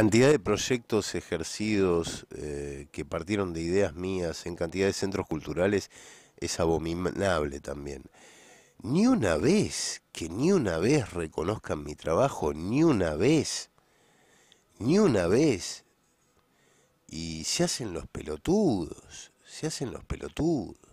cantidad de proyectos ejercidos eh, que partieron de ideas mías en cantidad de centros culturales es abominable también. Ni una vez, que ni una vez reconozcan mi trabajo, ni una vez, ni una vez. Y se hacen los pelotudos, se hacen los pelotudos.